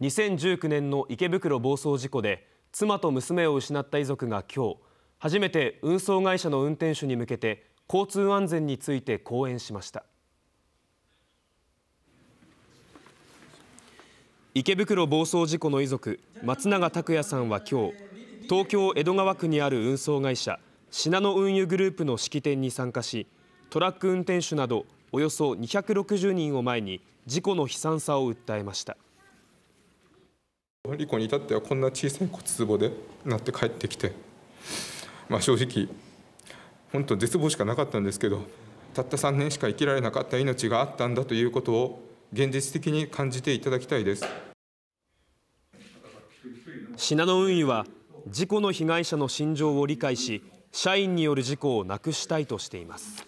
2019年の池袋暴走事故で妻と娘を失った遺族が今日初めて運送会社の運転手に向けて交通安全について講演しました池袋暴走事故の遺族松永拓也さんは今日東京江戸川区にある運送会社信濃運輸グループの式典に参加しトラック運転手などおよそ260人を前に事故の悲惨さを訴えました。リコに至ってはこんな小さい骨壺でなって帰ってきて、まあ、正直本当絶望しかなかったんですけどたった3年しか生きられなかった命があったんだということを現実的に感じていただきたいです信濃運輸は事故の被害者の心情を理解し社員による事故をなくしたいとしています。